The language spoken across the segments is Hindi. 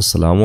असलम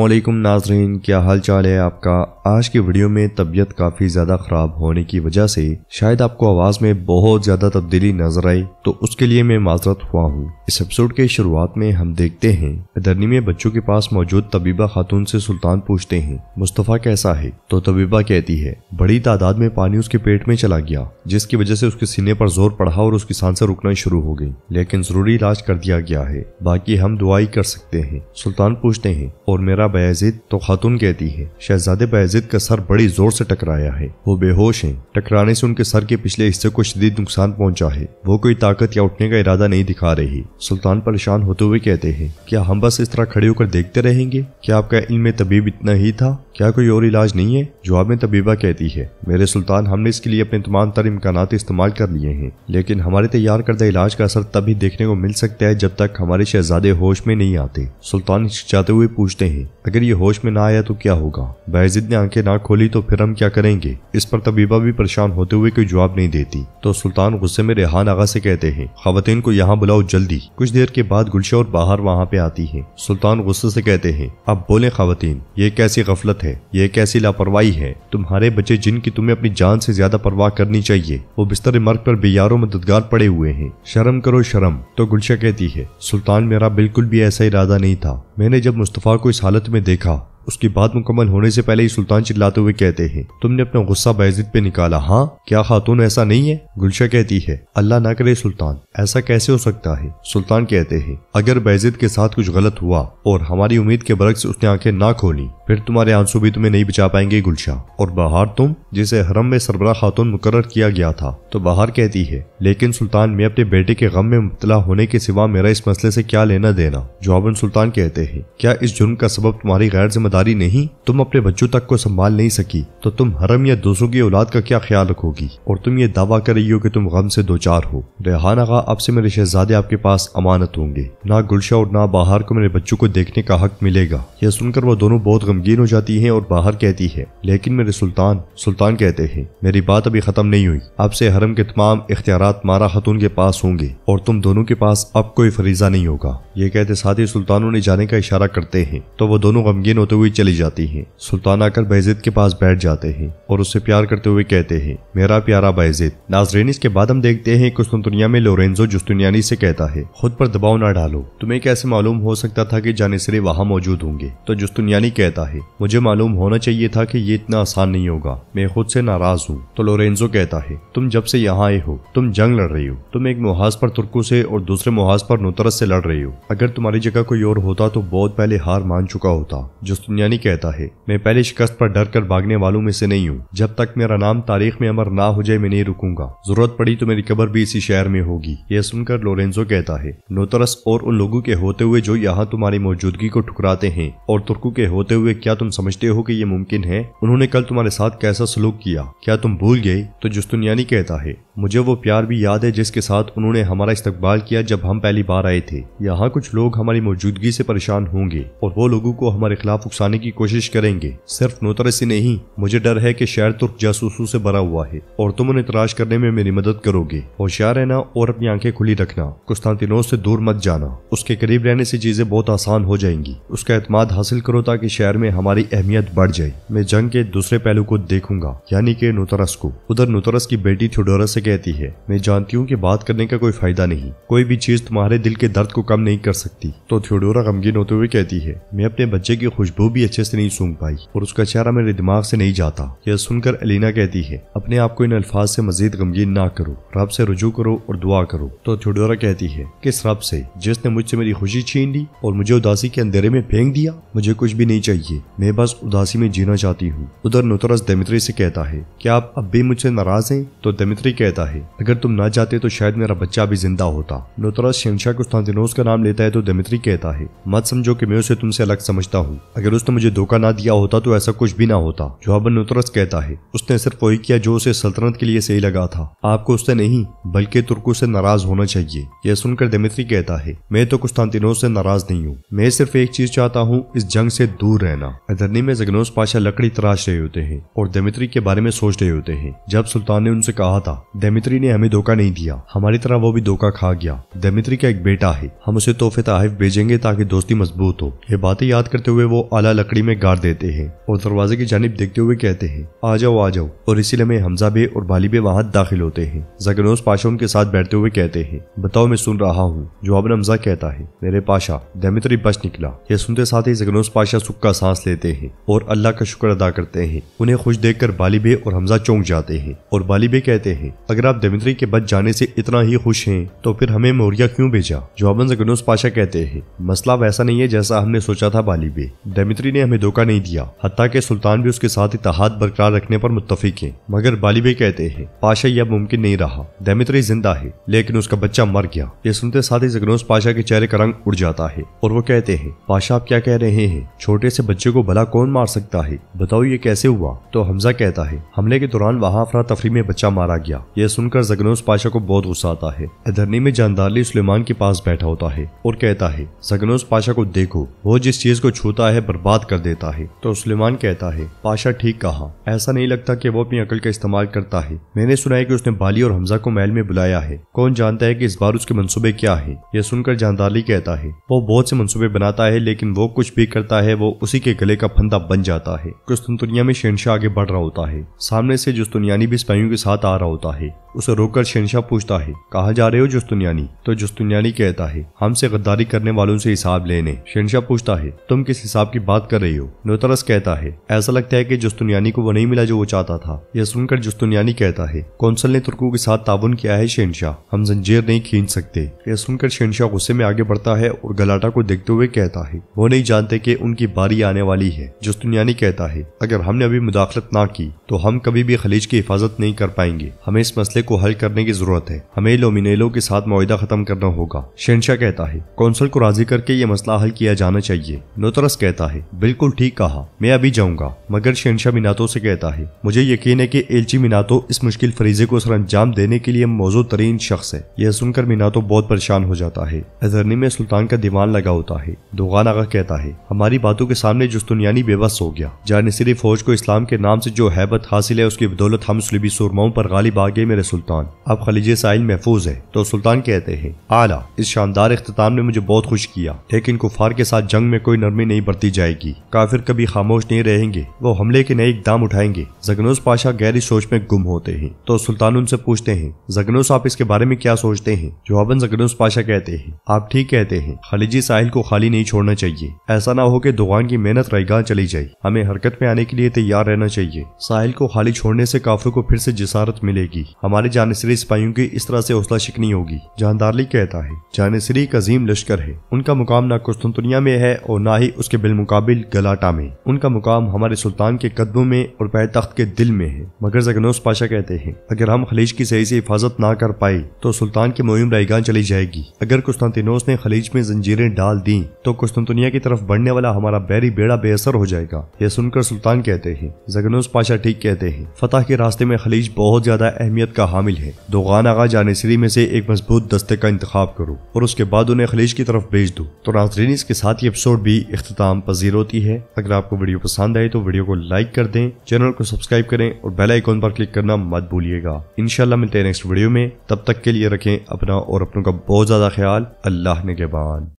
नाजरीन क्या हाल चाल है आपका आज की वीडियो में तबीयत काफ़ी ज़्यादा ख़राब होने की वजह से शायद आपको आवाज़ में बहुत ज़्यादा तब्दीली नजर आई तो उसके लिए मैं माजरत हुआ हूँ इस एपिसोड के शुरुआत में हम देखते हैं दरनी में बच्चों के पास मौजूद तबीबा खातून से सुल्तान पूछते हैं मुस्तफ़ा कैसा है तो तबीबा कहती है बड़ी तादाद में पानी उसके पेट में चला गया जिसकी वजह से उसके सीने पर जोर पड़ा और उसकी सांसें रुकना शुरू हो गई लेकिन ज़रूरी इलाज कर दिया गया है बाकी हम दुआई कर सकते हैं सुल्तान पूछते हैं और मेरा बयाजिद तो खातून कहती है शहजादे बयाजिद का सर बड़ी जोर से टकराया है वो बेहोश है टकराने से उनके सर के पिछले हिस्से को शदीद नुकसान पहुंचा है वो कोई ताकत या उठने का इरादा नहीं दिखा रही सुल्तान परेशान होते हुए कहते हैं क्या हम बस इस तरह खड़े होकर देखते रहेंगे क्या आपका इनमें तबीब इतना ही था क्या कोई और इलाज नहीं है जवाब में तबीबा कहती है मेरे सुल्तान हमने इसके लिए अपने तमाम तर इम्कान इस्तेमाल कर लिए हैं लेकिन हमारे तैयार करदा इलाज का असर तभी देखने को मिल सकता है जब तक हमारे शहजादे होश में नहीं आते सुल्तान हिचकिचाते हुए पूछ सोचते हैं अगर ये होश में ना आया तो क्या होगा बहजिद ने आंखें ना खोली तो फिर हम क्या करेंगे इस पर तबीबा भी परेशान होते हुए कोई जवाब नहीं देती तो सुल्तान गुस्से में रेहान आगा से कहते हैं खातन को यहाँ बुलाओ जल्दी कुछ देर के बाद गुलशा और बाहर वहाँ पे आती है सुल्तान गुस्से से कहते हैं अब बोले खातन ये कैसी गफलत है ये कैसी लापरवाही है तुम्हारे बच्चे जिनकी तुम्हें अपनी जान से ज्यादा परवाह करनी चाहिए वो बिस्तर मर्ग पर बेयारों मददगार पड़े हुए हैं शर्म करो शर्म तो गुलशा कहती है सुल्तान मेरा बिल्कुल भी ऐसा इरादा नहीं था मैंने जब मुस्तफ़ा को इस हालत में देखा उसकी बात मुकम्मल होने से पहले ही सुल्तान चिल्लाते हुए कहते हैं तुमने अपना गुस्सा बैजिद पे निकाला हाँ क्या खातून ऐसा नहीं है गुलशा कहती है अल्लाह ना करे सुल्तान ऐसा कैसे हो सकता है सुल्तान कहते हैं अगर बैजिद के साथ कुछ गलत हुआ और हमारी उम्मीद के बरक्स उसने आंखें ना खोली फिर तुम्हारे आंसू भी तुम्हें नहीं बचा पाएंगे गुलशा और बाहर तुम जिसे हरम में सरबरा खातून मुकर किया गया था तो बाहर कहती है लेकिन सुल्तान में अपने बेटे के गम में मुबतला होने के सिवा मेरा इस मसले से क्या लेना देना जवाबन सुल्तान कहते हैं क्या इस जुर्म का सबब तुम्हारी गैर जिम्मेदार जिम्मेदारी नहीं तुम अपने बच्चों तक को संभाल नहीं सकी तो तुम हरम या दूसरों की औलाद का क्या ख्याल रखोगी और तुम ये दावा कर रही हो कि तुम गम से दो चार हो रेहाना आगा अब से मेरे शहजादे आपके पास अमानत होंगे ना गुलशा और ना बाहर को मेरे बच्चों को देखने का हक मिलेगा यह सुनकर वो दोनों बहुत गमगीन हो जाती है और बाहर कहती है लेकिन मेरे सुल्तान सुल्तान कहते हैं मेरी बात अभी खत्म नहीं हुई अब से हरम के तमाम इख्तियार मारा खतून के पास होंगे और तुम दोनों के पास अब कोई फरीजा नहीं होगा ये कहते साथ ही सुल्तानों ने जाने का इशारा करते हैं तो वो दोनों गमगीन होते हुए हुई चली जाती है सुल्तान आकर बैजिद के पास बैठ जाते हैं और उससे प्यार करते हुए कहते हैं मेरा प्यारा बैजिद नाजरीन इसके बाद हम देखते हैं कुछ दुनिया में लोरेंजो जुस्तुनियानी से कहता है खुद पर दबाव ना डालो तुम्हें कैसे मालूम हो सकता था कि जानेसरे वहाँ मौजूद होंगे तो जुस्तुनियानी कहता है मुझे मालूम होना चाहिए था कि ये इतना आसान नहीं होगा मैं खुद से नाराज हूँ तो लोरेंजो कहता है तुम जब से यहाँ आए हो तुम जंग लड़ रही हो तुम एक मुहाज पर तुर्कू से और दूसरे मुहाज पर नुतरस से लड़ रही हो अगर तुम्हारी जगह कोई और होता तो बहुत पहले हार मान चुका होता जुस्त नहीं कहता है मैं पहले शिकस्त पर डर कर भागने वालों में से नहीं हूँ जब तक मेरा नाम तारीख में अमर ना हो जाए मैं नहीं रुकूंगा जरूरत पड़ी तो मेरी कबर भी इसी शहर में होगी यह सुनकर लोरेंजो कहता है नोतरस और उन लोगों के होते हुए जो यहाँ तुम्हारी मौजूदगी को ठुकराते हैं और तुर्कू के होते हुए क्या तुम समझते हो कि ये मुमकिन है उन्होंने कल तुम्हारे साथ कैसा सलूक किया क्या तुम भूल गए तो जुस्तुनियानी कहता है मुझे वो प्यार भी याद है जिसके साथ उन्होंने हमारा इस्तकबाल किया जब हम पहली बार आए थे यहाँ कुछ लोग हमारी मौजूदगी से परेशान होंगे और वो लोगों को हमारे खिलाफ उकसाने की कोशिश करेंगे सिर्फ नोतर से नहीं मुझे डर है कि शहर तुर्क जासूसों से भरा हुआ है और तुम उन्हें तलाश करने में मेरी मदद करोगे होशियार रहना और अपनी आंखें खुली रखना कुस्तानों से दूर मत जाना उसके करीब रहने से चीजें बहुत आसान हो जाएंगी उसका एतमाद हासिल करो ताकि शहर में हमारी अहमियत बढ़ जाए मैं जंग के दूसरे पहलू को देखूंगा यानी के नोतरस को उधर नोतरस की बेटी थोडोरस से कहती है मैं जानती हूँ कि बात करने का कोई फायदा नहीं कोई भी चीज तुम्हारे दिल के दर्द को कम नहीं कर सकती तो थ्योडोरा गमगीन होते हुए कहती है मैं अपने बच्चे की खुशबू वो भी अच्छे से नहीं सूंघ पाई और उसका चेहरा मेरे दिमाग से नहीं जाता यह सुनकर अलीना कहती है अपने आप को इन अल्फाज से मजीद गमगीन ना करो रब से रुजू करो और दुआ करो तो थोडोरा कहती है किस रब से जिसने मुझसे मेरी खुशी छीन ली और मुझे उदासी के अंधेरे में फेंक दिया मुझे कुछ भी नहीं चाहिए मैं बस उदासी में जीना चाहती हूँ उधर नुतरस दमित्री से कहता है क्या आप अब भी मुझसे नाराज हैं तो दमित्री कहता है अगर तुम ना जाते तो शायद मेरा बच्चा भी जिंदा होता नुतरस शमशाह कुस्तानोस का नाम लेता है तो दमित्री कहता है मत समझो कि मैं उसे तुमसे अलग समझता हूँ अगर उसने मुझे धोखा ना दिया होता तो ऐसा कुछ भी ना होता जो अब नूतरस कहता है उसने सिर्फ वही किया जो उसे सल्तनत के लिए सही लगा था आपको उससे नहीं बल्कि तुर्कों से नाराज होना चाहिए यह सुनकर दिमित्री कहता है मैं तो कुस्तानतिनो से नाराज नहीं हूँ मैं सिर्फ एक चीज चाहता हूँ इस जंग से दूर रहना अधरनी में जगनोस पाशा लकड़ी तराश रहे होते हैं और दिमित्री के बारे में सोच रहे होते हैं जब सुल्तान ने उनसे कहा था दिमित्री ने हमें धोखा नहीं दिया हमारी तरह वो भी धोखा खा गया दिमित्री का एक बेटा है हम उसे तोहफे तहफ भेजेंगे ताकि दोस्ती मजबूत हो ये बातें याद करते हुए वो आला ताला लकड़ी में गाड़ देते हैं और दरवाजे की जानब देखते हुए कहते हैं आ जाओ आ जाओ और इसी लमे हमजा बे और बाली बे वहाँ दाखिल होते हैं जगनोस पाशा उनके साथ बैठते हुए कहते हैं बताओ मैं सुन रहा हूँ जवाबन हमजा कहता है मेरे पाशा दमित्री बच निकला यह सुनते साथ ही जगनोज पाशा सुख का सांस लेते हैं और अल्लाह का शुक्र अदा करते हैं उन्हें खुश देख बाली बे और हमजा चौंक जाते हैं और बाली बे कहते हैं अगर आप दमित्री के बच जाने से इतना ही खुश हैं तो फिर हमें मोरिया क्यों भेजा जवाबन जगनोस पाशा कहते हैं मसला वैसा नहीं है जैसा हमने सोचा था बाली बे दमित्री मित्री ने हमें धोखा नहीं दिया हत्या के सुल्तान भी उसके साथ इतिहाद बरकरार रखने पर मुतफिक है मगर बालिबे कहते हैं पाशा यह मुमकिन नहीं रहा दमित्री जिंदा है लेकिन उसका बच्चा मर गया ये सुनते साथ ही जगनोज पाशा के चेहरे का रंग उड़ जाता है और वो कहते हैं पाशा आप क्या कह रहे हैं छोटे से बच्चे को भला कौन मार सकता है बताओ ये कैसे हुआ तो हमजा कहता है हमले के दौरान वहाँ अफरा तफरी में बच्चा मारा गया यह सुनकर जगनोज पाशा को बहुत गुस्सा आता है अधरनी में जानदारली सुलेमान के पास बैठा होता है और कहता है जगनोज पाशा को देखो वो जिस चीज को छूता है बर्बाद बर्बाद कर देता है तो सुलेमान कहता है पाशा ठीक कहा ऐसा नहीं लगता कि वो अपनी अकल का इस्तेमाल करता है मैंने सुना है कि उसने बाली और हमजा को महल में बुलाया है कौन जानता है कि इस बार उसके मंसूबे क्या है यह सुनकर जानदाली कहता है वो बहुत से मनसूबे बनाता है लेकिन वो कुछ भी करता है वो उसी के गले का फंदा बन जाता है कुछ दुनिया में शहनशाह आगे बढ़ रहा होता है सामने से जुस्तुनियानी भी स्पाइयों के साथ आ रहा होता है उसे रोककर शहनशाह पूछता है कहा जा रहे हो जुस्तुनियानी तो जुस्तुनियानी कहता है हमसे गद्दारी करने वालों से हिसाब लेने शहनशाह पूछता है तुम किस हिसाब की बात बात कर रही हो नोतरस कहता है ऐसा लगता है कि जस्तुनियानी को वो नहीं मिला जो वो चाहता था यह सुनकर जस्तुनियानी कहता है कौंसल ने तुर्कों के साथ ताबन किया है शेनशाह हम जंजीर नहीं खींच सकते यह सुनकर शेनशाह गुस्से में आगे बढ़ता है और गलाटा को देखते हुए कहता है वो नहीं जानते की उनकी बारी आने वाली है जस्तुनियानी कहता है अगर हमने अभी मुदाखलत ना की तो हम कभी भी खलीज की हिफाजत नहीं कर पाएंगे हमें इस मसले को हल करने की जरूरत है हमें लोमिनेलो के साथ मुआदा खत्म करना होगा शेनशाह कहता है कौंसल को राजी करके ये मसला हल किया जाना चाहिए नोतरस कहता है बिल्कुल ठीक कहा मैं अभी जाऊंगा मगर शहनशाह मिनातो से कहता है मुझे यकीन है कि एलची मिनातो इस मुश्किल फरीजे को सर अंजाम देने के लिए मौजूद तरीन शख्स है यह सुनकर मिनातो बहुत परेशान हो जाता है अजरनी में सुल्तान का दीवान लगा होता है दोगान आगा कहता है हमारी बातों के सामने जुस्तुनियानी बेबस हो गया जानसरी फौज को इस्लाम के नाम से जो हैबत हासिल है उसकी बदौलत हम सुलबी सुरमाओं पर गालिब आ गए मेरे सुल्तान अब खलीज साहिल महफूज है तो सुल्तान कहते हैं आला इस शानदार अख्ताम ने मुझे बहुत खुश किया लेकिन कुफार के साथ जंग में कोई नरमी नहीं बरती जाए जाएगी काफिर कभी खामोश नहीं रहेंगे वो हमले के नए इकदाम उठाएंगे जगनोस पाशा गहरी सोच में गुम होते हैं तो सुल्तान उनसे पूछते हैं जगनोस आप इसके बारे में क्या सोचते हैं जवाबन जगनोस पाशा कहते हैं आप ठीक कहते हैं खलीजी साहिल को खाली नहीं छोड़ना चाहिए ऐसा ना हो कि दुकान की मेहनत रईगान चली जाए हमें हरकत में आने के लिए तैयार रहना चाहिए साहिल को खाली छोड़ने से काफिर को फिर से जिसारत मिलेगी हमारे जानसरी सिपाहियों की इस तरह से हौसला शिकनी होगी जानदारली कहता है जानसरी एक अजीम लश्कर है उनका मुकाम न कुस्तुनिया में है और ना ही उसके बिलमुकाम मुकाबिल गलाटा में उनका मुकाम हमारे सुल्तान के कदमों में और पैर तख्त के दिल में है मगर जगनोस पाशा कहते हैं अगर हम खलीज की सही से हिफाजत ना कर पाए तो सुल्तान की मुहिम रायगान चली जाएगी अगर कुस्तनतिनोस ने खलीज में जंजीरें डाल दी तो कुस्तुनिया की तरफ बढ़ने वाला हमारा बैरी बेड़ा बेअसर हो जाएगा यह सुनकर सुल्तान कहते हैं जगनोस पाशा ठीक कहते हैं फतेह के रास्ते में खलीज बहुत ज्यादा अहमियत का हामिल है दोगान आगा जानेसरी में से एक मजबूत दस्ते का इंतख्या करो और उसके बाद उन्हें खलीज की तरफ भेज दो तो नाजरीन इसके साथ ही एपिसोड भी अख्ताम पजीर जीरो होती है अगर आपको वीडियो पसंद आए तो वीडियो को लाइक कर दें चैनल को सब्सक्राइब करें और बेल आइकॉन पर क्लिक करना मत भूलिएगा इनशाला मिलते हैं नेक्स्ट वीडियो में तब तक के लिए रखें अपना और अपनों का बहुत ज्यादा ख्याल अल्लाह ने के